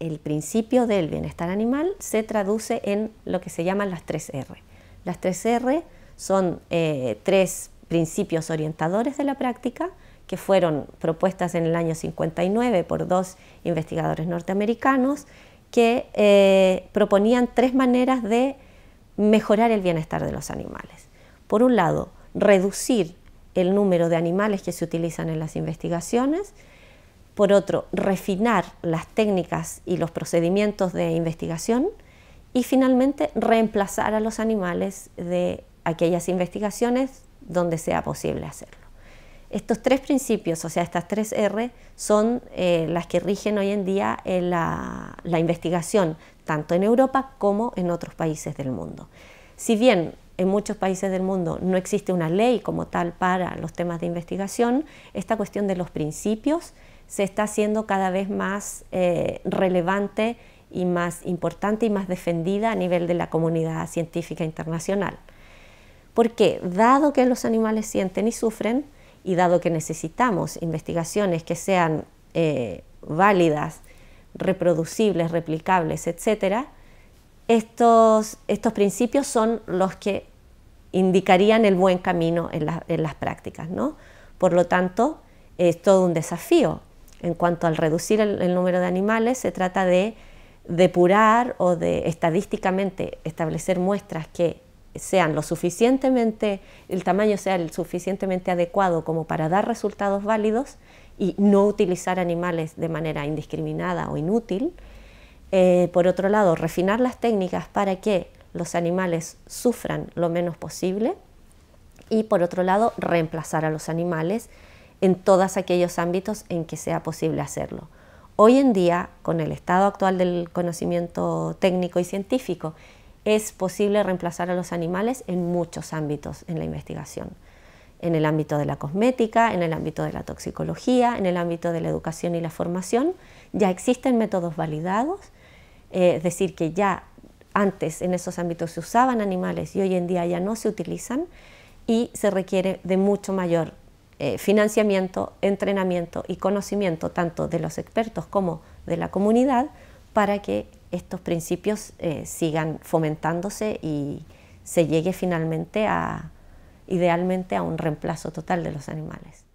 el principio del bienestar animal se traduce en lo que se llaman las 3R. Las 3R son eh, tres principios orientadores de la práctica que fueron propuestas en el año 59 por dos investigadores norteamericanos que eh, proponían tres maneras de mejorar el bienestar de los animales. Por un lado, reducir el número de animales que se utilizan en las investigaciones por otro, refinar las técnicas y los procedimientos de investigación y finalmente reemplazar a los animales de aquellas investigaciones donde sea posible hacerlo. Estos tres principios, o sea, estas tres R, son eh, las que rigen hoy en día la investigación, tanto en Europa como en otros países del mundo. Si bien en muchos países del mundo no existe una ley como tal para los temas de investigación, esta cuestión de los principios se está haciendo cada vez más eh, relevante y más importante y más defendida a nivel de la comunidad científica internacional. Porque dado que los animales sienten y sufren, y dado que necesitamos investigaciones que sean eh, válidas, reproducibles, replicables, etc., estos, principios son los que indicarían el buen camino en, en las prácticas. ¿no? Por lo tanto, es todo un desafío en cuanto al reducir el, número de animales, se trata de depurar o de estadísticamente establecer muestras que sean lo suficientemente, el tamaño sea el suficientemente adecuado como para dar resultados válidos y no utilizar animales de manera indiscriminada o inútil. Eh, por otro lado, refinar las técnicas para que los animales sufran lo menos posible. Y por otro lado, reemplazar a los animales en todos aquellos ámbitos en que sea posible hacerlo. Hoy en día, con el estado actual del conocimiento técnico y científico, es posible reemplazar a los animales en muchos ámbitos en la investigación. En el ámbito de la cosmética, en el ámbito de la toxicología, en el ámbito de la educación y la formación, ya existen métodos validados, eh, es decir, que ya antes en esos ámbitos se usaban animales y hoy en día ya no se utilizan y se requiere de mucho mayor eh, financiamiento, entrenamiento y conocimiento tanto de los expertos como de la comunidad para que estos principios eh, sigan fomentándose y se llegue finalmente a, idealmente, a un reemplazo total de los animales.